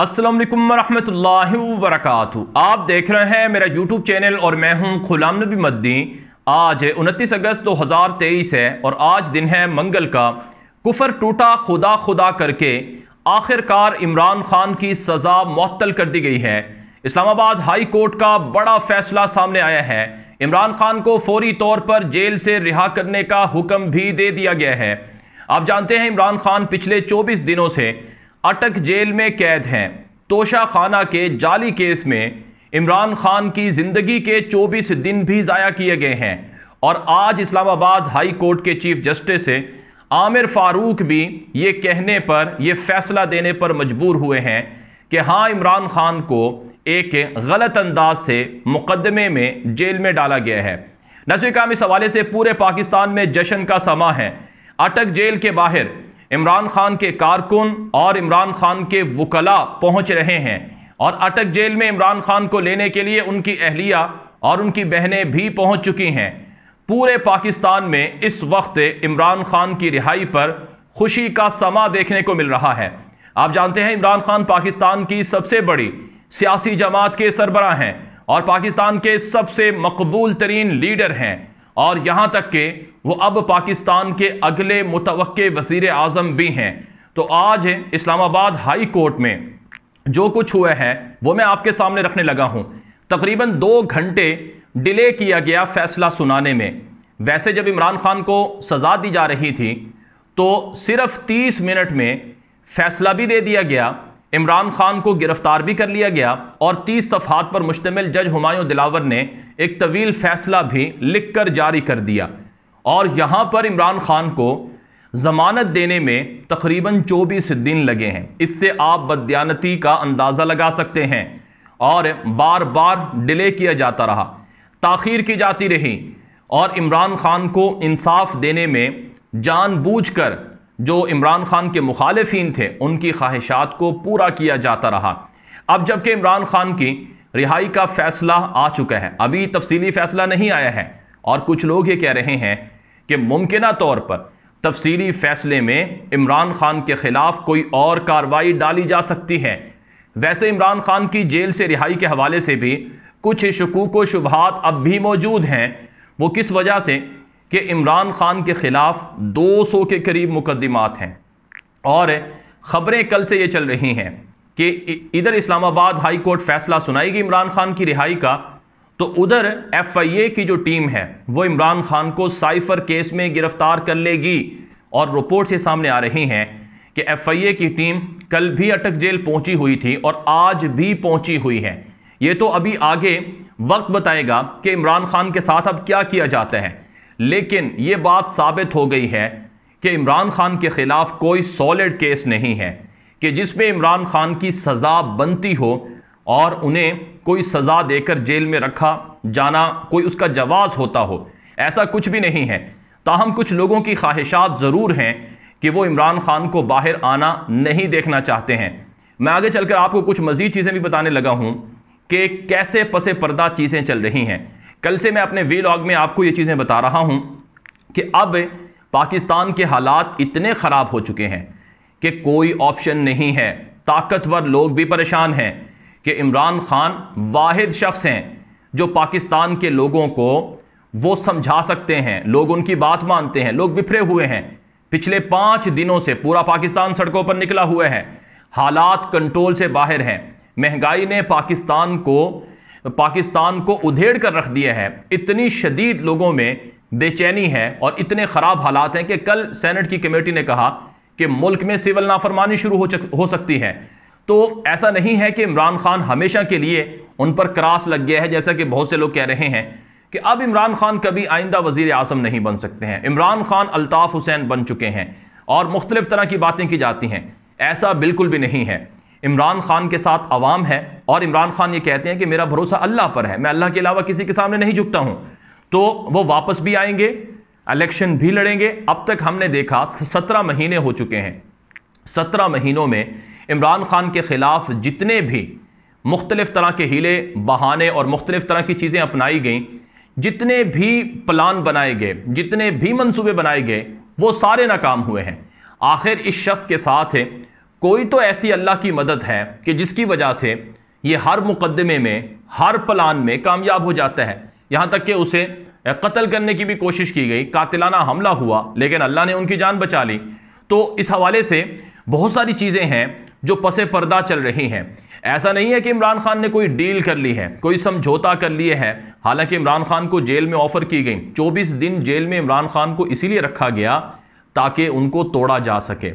असलम वरहमल वरक आप देख रहे हैं मेरा यूट्यूब चैनल और मैं हूं गुलाम नबी मद्दी आज उनतीस अगस्त 2023 है और आज दिन है मंगल का कुफर टूटा खुदा खुदा करके आखिरकार इमरान खान की सज़ा मअतल कर दी गई है इस्लामाबाद हाई कोर्ट का बड़ा फैसला सामने आया है इमरान खान को फौरी तौर पर जेल से रिहा करने का हुक्म भी दे दिया गया है आप जानते हैं इमरान खान पिछले चौबीस दिनों से अटक जेल में कैद हैं तोशा खाना के जाली केस में इमरान खान की जिंदगी के 24 दिन भी ज़ाया किए गए हैं और आज इस्लामाबाद हाई कोर्ट के चीफ जस्टिस से आमिर फारूक भी ये कहने पर यह फैसला देने पर मजबूर हुए हैं कि हाँ इमरान खान को एक गलत अंदाज से मुकदमे में जेल में डाला गया है नजर काम इस हवाले से पूरे पाकिस्तान में जश्न का समा है अटक जेल के बाहर इमरान खान के कारकुन और इमरान खान के वकला पहुंच रहे हैं और अटक जेल में इमरान खान को लेने के लिए उनकी अहलिया और उनकी बहनें भी पहुंच चुकी हैं पूरे पाकिस्तान में इस वक्त इमरान खान की रिहाई पर खुशी का समा देखने को मिल रहा है आप जानते हैं इमरान खान पाकिस्तान की सबसे बड़ी सियासी जमात के सरबरा हैं और पाकिस्तान के सबसे मकबूल तरीन लीडर हैं और यहाँ तक के वो अब पाकिस्तान के अगले मुतव वज़ी अजम भी हैं तो आज इस्लामाबाद हाई कोर्ट में जो कुछ हुआ है वो मैं आपके सामने रखने लगा हूँ तकरीबन दो घंटे डिले किया गया फैसला सुनाने में वैसे जब इमरान खान को सज़ा दी जा रही थी तो सिर्फ तीस मिनट में फैसला भी दे दिया गया इमरान खान को गिरफ्तार भी कर लिया गया और तीस सफहत पर मुश्तमिल जज हमायूं दिलावर ने एक तवील फैसला भी लिख कर जारी कर दिया और यहाँ पर इमरान खान को ज़मानत देने में तकरीबन चौबीस दिन लगे हैं इससे आप बदयानती का अंदाज़ा लगा सकते हैं और बार बार डिले किया जाता रहा ताखीर की जाती रही और इमरान खान को इंसाफ देने में जानबूझकर जो इमरान खान के मुखालफन थे उनकी ख्वाहिशात को पूरा किया जाता रहा अब जबकि इमरान खान की रिहाई का फैसला आ चुका है अभी तफसीली फैसला नहीं आया है और कुछ लोग ये कह रहे हैं कि मुमकिन तौर पर तफसीली फैसले में इमरान खान के खिलाफ कोई और कार्रवाई डाली जा सकती है वैसे इमरान खान की जेल से रिहाई के हवाले से भी कुछ शकूक व शुबहत अब भी मौजूद हैं वो किस वजह से कि इमरान खान के खिलाफ दो सौ के करीब मुकदमात हैं और ख़बरें कल से ये चल रही हैं कि इधर इस्लामाबाद हाई कोर्ट फैसला सुनाएगी इमरान खान की रिहाई का तो उधर एफआईए की जो टीम है वो इमरान खान को साइफर केस में गिरफ्तार कर लेगी और रिपोर्ट से सामने आ रही हैं कि एफआईए की टीम कल भी अटक जेल पहुंची हुई थी और आज भी पहुंची हुई है ये तो अभी आगे वक्त बताएगा कि इमरान खान के साथ अब क्या किया जाता है लेकिन ये बात साबित हो गई है कि इमरान खान के खिलाफ कोई सॉलिड केस नहीं है कि जिसमें इमरान खान की सज़ा बनती हो और उन्हें कोई सज़ा देकर जेल में रखा जाना कोई उसका जवाज़ होता हो ऐसा कुछ भी नहीं है ताहम कुछ लोगों की ख्वाहिशात ज़रूर हैं कि वो इमरान खान को बाहर आना नहीं देखना चाहते हैं मैं आगे चलकर आपको कुछ मज़ीद चीज़ें भी बताने लगा हूँ कि कैसे पसे पर्दा चीज़ें चल रही हैं कल से मैं अपने लॉग में आपको ये चीज़ें बता रहा हूँ कि अब पाकिस्तान के हालात इतने ख़राब हो चुके हैं कि कोई ऑप्शन नहीं है ताकतवर लोग भी परेशान हैं कि इमरान खान वाद शख्स हैं जो पाकिस्तान के लोगों को वो समझा सकते हैं लोग उनकी बात मानते हैं लोग बिफरे हुए हैं पिछले पांच दिनों से पूरा पाकिस्तान सड़कों पर निकला हुआ है हालात कंट्रोल से बाहर हैं महंगाई ने पाकिस्तान को पाकिस्तान को उधेड़ कर रख दिया है इतनी शदीद लोगों में बेचैनी है और इतने ख़राब हालात हैं कि कल सेनेट की कमेटी ने कहा कि मुल्क में सिविल नाफरमानी शुरू हो, हो सकती है तो ऐसा नहीं है कि इमरान खान हमेशा के लिए उन पर क्रास लग गया है जैसा कि बहुत से लोग कह रहे हैं कि अब इमरान खान कभी आइंदा वजीर अजम नहीं बन सकते हैं इमरान खान अल्ताफ़ हुसैन बन चुके हैं और मुख्तलिफ़ तरह की बातें की जाती हैं ऐसा बिल्कुल भी नहीं है इमरान खान के साथ आवाम है और इमरान खान ये कहते हैं कि मेरा भरोसा अल्लाह पर है मैं अल्लाह के अलावा किसी के सामने नहीं झुकता हूँ तो वो वापस भी आएंगे इलेक्शन भी लड़ेंगे अब तक हमने देखा सत्रह महीने हो चुके हैं सत्रह महीनों में इमरान खान के ख़िलाफ़ जितने भी मुख्तलिफ़ तरह के हीले बहाने और मुख्तलिफ़ तरह की चीज़ें अपनाई गईं जितने भी प्लान बनाए गए जितने भी मंसूबे बनाए गए वो सारे नाकाम हुए हैं आखिर इस शख्स के साथ है कोई तो ऐसी अल्लाह की मदद है कि जिसकी वजह से ये हर मुकदमे में हर प्लान में कामयाब हो जाता है यहाँ तक कि उसे कत्ल करने की भी कोशिश की गई कातिलाना हमला हुआ लेकिन अल्लाह ने उनकी जान बचा ली तो इस हवाले से बहुत सारी चीज़ें हैं जो पसे पर्दा चल रही हैं ऐसा नहीं है कि इमरान खान ने कोई डील कर ली है कोई समझौता कर लिए है हालांकि इमरान खान को जेल में ऑफर की गई 24 दिन जेल में इमरान खान को इसीलिए रखा गया ताकि उनको तोड़ा जा सके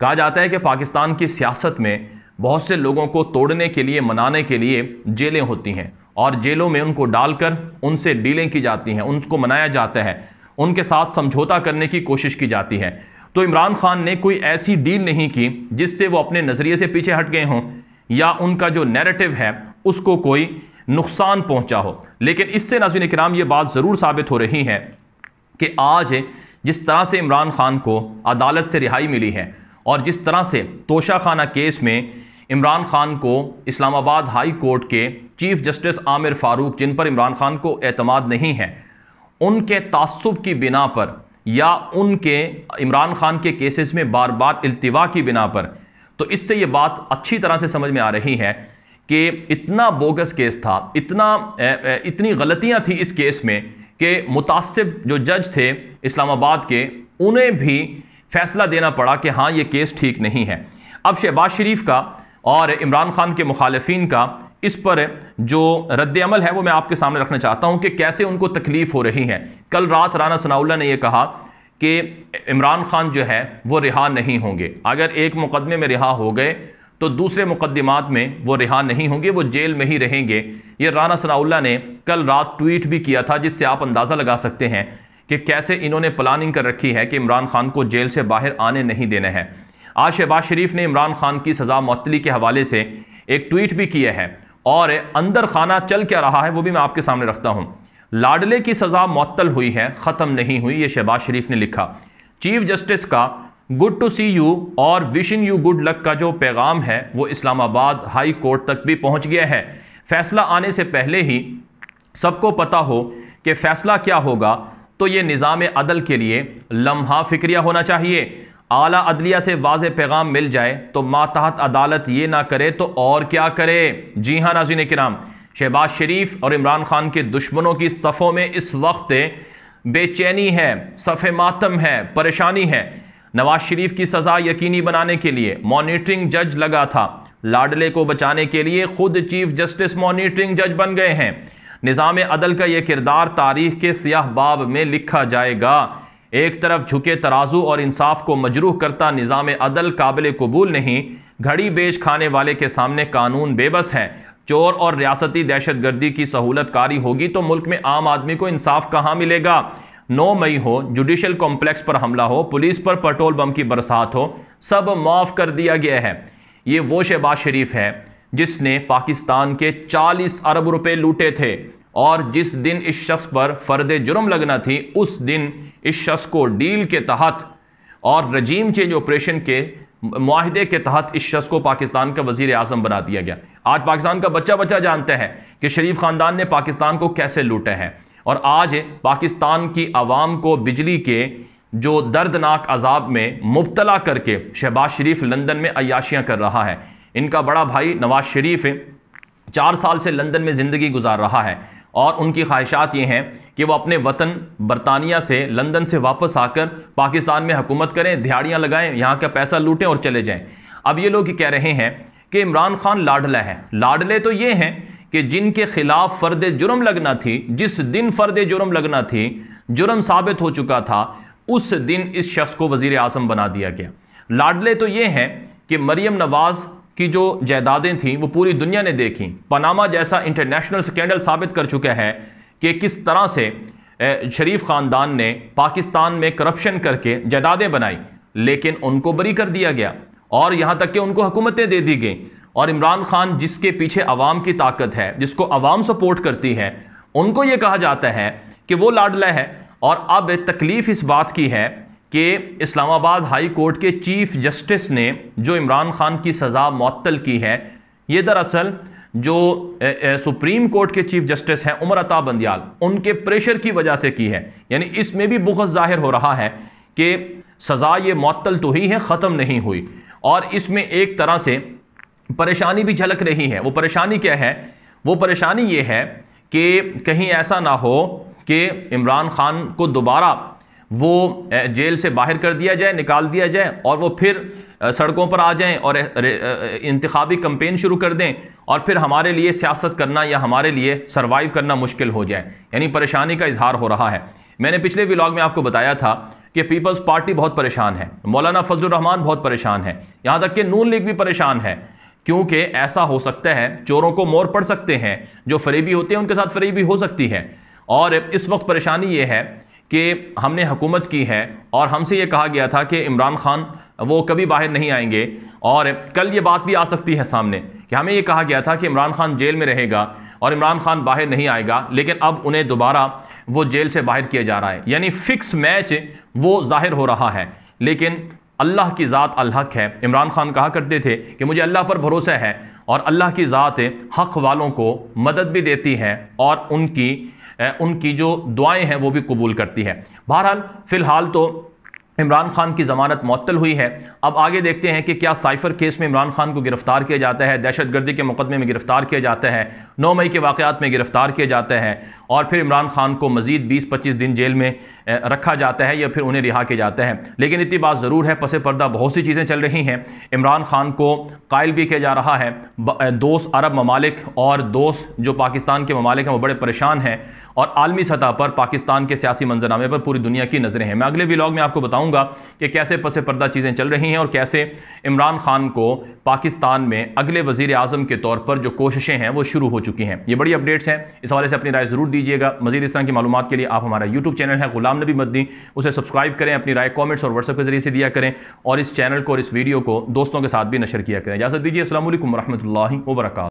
कहा जाता है कि पाकिस्तान की सियासत में बहुत से लोगों को तोड़ने के लिए मनाने के लिए जेलें होती हैं और जेलों में उनको डालकर उनसे डीलें की जाती हैं उनको मनाया जाता है उनके साथ समझौता करने की कोशिश की जाती है तो इमरान खान ने कोई ऐसी डील नहीं की जिससे वो अपने नज़रिए से पीछे हट गए हों या उनका जो नैरेटिव है उसको कोई नुकसान पहुंचा हो लेकिन इससे नाजिन कराम ये बात ज़रूर साबित हो रही है कि आज जिस तरह से इमरान खान को अदालत से रिहाई मिली है और जिस तरह से तोशा खाना केस में इमरान खान को इस्लामाबाद हाई कोर्ट के चीफ जस्टिस आमिर फ़ारूक जिन पर इमरान खान को अतमाद नहीं है उनके तसब की बिना पर या उनके इमरान खान के केसेस में बार बार अल्तवा की बिना पर तो इससे ये बात अच्छी तरह से समझ में आ रही है कि इतना बोगस केस था इतना इतनी गलतियां थी इस केस में कि मुतासिब जो जज थे इस्लामाबाद के उन्हें भी फैसला देना पड़ा कि हाँ ये केस ठीक नहीं है अब शहबाज शरीफ का और इमरान खान के मुखालफी का इस पर जो रद्द अमल है वो मैं आपके सामने रखना चाहता हूँ कि कैसे उनको तकलीफ हो रही है कल रात राना सनाउल्ला ने यह कहा कि इमरान खान जो है वो रिहा नहीं होंगे अगर एक मुकदमे में रिहा हो गए तो दूसरे मुकदमात में वो रिहा नहीं होंगे वो जेल में ही रहेंगे ये राना सनाउल्ला ने कल रात ट्वीट भी किया था जिससे आप अंदाज़ा लगा सकते हैं कि कैसे इन्होंने प्लानिंग कर रखी है कि इमरान खान को जेल से बाहर आने नहीं देना है आज शहबाज शरीफ ने इमरान खान की सज़ा मतली के हवाले से एक ट्वीट भी किया है और अंदर खाना चल क्या रहा है वो भी मैं आपके सामने रखता हूँ लाडले की सज़ा मअतल हुई है ख़त्म नहीं हुई ये शहबाज शरीफ ने लिखा चीफ जस्टिस का गुड टू सी यू और विशिंग यू गुड लक का जो पैगाम है वो इस्लामाबाद हाई कोर्ट तक भी पहुंच गया है फैसला आने से पहले ही सबको पता हो कि फैसला क्या होगा तो ये निज़ाम अदल के लिए लम्हा फिक्रिया होना चाहिए आला अदलिया से वाज पैगाम मिल जाए तो मातहत अदालत ये ना करे तो और क्या करे जी हाँ नाजीन कराम शहबाज शरीफ और इमरान खान के दुश्मनों की सफ़ों में इस वक्त बेचैनी है सफे मातम है परेशानी है नवाज शरीफ की सज़ा यकीनी बनाने के लिए मॉनिटरिंग जज लगा था लाडले को बचाने के लिए खुद चीफ जस्टिस मॉनिटरिंग जज बन गए हैं निज़ाम अदल का यह किरदार तारीख के सियाह बाब में लिखा जाएगा एक तरफ झुके तराजू और इंसाफ को मजरूह करता निज़ाम अदल काबिल कबूल नहीं घड़ी बेच खाने वाले के सामने कानून बेबस है चोर और रियासती दहशत गर्दी की सहूलत कारी होगी तो मुल्क में आम आदमी को इंसाफ कहाँ मिलेगा नौ मई हो जुडिशल कॉम्प्लेक्स पर हमला हो पुलिस पर पेट्रोल बम की बरसात हो सब माफ़ कर दिया गया है ये वो शहबाज शरीफ है जिसने पाकिस्तान के 40 अरब रुपए लूटे थे और जिस दिन इस शख्स पर फर्द जुर्म लगना थी उस दिन इस शख्स को डील के तहत और रजीम चेंज ऑपरेशन के माहदे के तहत इस शख्स को पाकिस्तान का वजीर अजम बना दिया गया आज पाकिस्तान का बच्चा बच्चा जानता है कि शरीफ खानदान ने पाकिस्तान को कैसे लूटा है और आज पाकिस्तान की आवाम को बिजली के जो दर्दनाक अजाब में मुबतला करके शहबाज शरीफ लंदन में अयाशियाँ कर रहा है इनका बड़ा भाई नवाज शरीफ चार साल से लंदन में ज़िंदगी गुजार रहा है और उनकी ख्वाहिशात ये हैं कि वो अपने वतन बरतानिया से लंदन से वापस आकर पाकिस्तान में हुकूमत करें दिहाड़ियाँ लगाएं यहाँ का पैसा लूटें और चले जाएँ अब ये लोग कह रहे हैं कि इमरान खान लाडला है लाडले तो ये हैं कि जिनके खिलाफ फर्द जुर्म लगना थी जिस दिन फर्द जुर्म लगना थी जुर्म साबित हो चुका था उस दिन इस शख्स को वजीर आजम बना दिया गया लाडले तो ये हैं कि मरीम नवाज़ की जो जायदादें थीं वो पूरी दुनिया ने देखी पनामा जैसा इंटरनेशनल स्कैंडल साबित कर चुका है कि किस तरह से शरीफ ख़ानदान ने पाकिस्तान में करप्शन करके जायदादें बनाई लेकिन उनको बरी कर दिया गया और यहाँ तक कि उनको हुकूमतें दे दी गई और इमरान खान जिसके पीछे अवाम की ताकत है जिसको अवाम सपोर्ट करती है उनको ये कहा जाता है कि वो लाडला है और अब तकलीफ़ इस बात की है कि इस्लामाबाद हाई कोर्ट के चीफ जस्टिस ने जो इमरान खान की सज़ा मअतल की है ये दरअसल जो ए, ए, सुप्रीम कोर्ट के चीफ जस्टिस हैं उमर अता बंदियाल उनके प्रेशर की वजह से की है यानी इसमें भी बहुत जाहिर हो रहा है कि सज़ा ये मअतल तो ही है ख़त्म नहीं हुई और इसमें एक तरह से परेशानी भी झलक रही है वो परेशानी क्या है वो परेशानी ये है कि कहीं ऐसा ना हो कि इमरान खान को दोबारा वो जेल से बाहर कर दिया जाए निकाल दिया जाए और वो फिर सड़कों पर आ जाएं और इंतबी कम्पेन शुरू कर दें और फिर हमारे लिए सियासत करना या हमारे लिए सर्वाइव करना मुश्किल हो जाए यानी परेशानी का इजहार हो रहा है मैंने पिछले व्लॉग में आपको बताया था कि पीपल्स पार्टी बहुत परेशान है मौलाना फजलरहमान बहुत परेशान है यहाँ तक कि नून लीग भी परेशान है क्योंकि ऐसा हो सकता है चोरों को मोर पड़ सकते हैं जो फरीबी होते हैं उनके साथ फरीबी हो सकती है और इस वक्त परेशानी ये है कि हमने हुकूमत की है और हमसे ये कहा गया था कि इमरान खान वो कभी बाहर नहीं आएंगे और कल ये बात भी आ सकती है सामने कि हमें ये कहा गया था कि इमरान खान जेल में रहेगा और इमरान खान बाहर नहीं आएगा लेकिन अब उन्हें दोबारा वो जेल से बाहर किया जा रहा है यानी फिक्स मैच वो ज़ाहिर हो रहा है लेकिन अल्लाह की ज़ात अलहक है इमरान खान कहा करते थे कि मुझे अल्लाह पर भरोसा है और अल्लाह की ज़ात हक़ वालों को मदद भी देती है और उनकी उनकी जो दुआएं हैं वो भी कबूल करती है बहरहाल फ़िलहाल तो इमरान खान की ज़मानत मअतल हुई है अब आगे देखते हैं कि क्या साइफर केस में इमरान खान को गिरफ़्तार किया जाता है दहशत गर्दी के मुकदमे में गिरफ़्तार किया जाता है नौ मई के वाक़ात में गिरफ़्तार किया जाता है और फिर इमरान खान को मज़ीद बीस पच्चीस दिन जेल में रखा जाता है या फिर उन्हें रिहा किया जाता है लेकिन इतनी बात ज़रूर है पस पर्दा बहुत सी चीज़ें चल रही हैं इमरान खान को कायल भी किया जा रहा है दोस्त अरब ममालिक और दोस्त जो पाकिस्तान के ममालिक हैं वो बड़े परेशान हैं और आलमी सतह पर पाकिस्तान के सियासी मंजरनामे पर पूरी दुनिया की नज़रें हैं मैं अगले व्लॉग में आपको बताऊंगा कि कैसे पसे पर्दा चीज़ें चल रही हैं और कैसे इमरान खान को पाकिस्तान में अगले वजीर अजम के तौर पर जो कोशिशें हैं वो शुरू हो चुकी हैं ये बड़ी अपडेट्स हैं इस हवाले से अपनी राय ज़रूर दीजिएगा मजीद इस तरह की मालूम के लिए आप हमारा यूट्यूब चैनल है गुलाम नबी मद्दी उसे सब्सक्राइब करें अपनी राय कॉमेंट्स और व्हाट्सअप के जरिए से दिया करें और इस चैनल को और इस वीडियो को दोस्तों के साथ भी नशर किया करें इजाज़त दीजिए असल वरहमल वर्क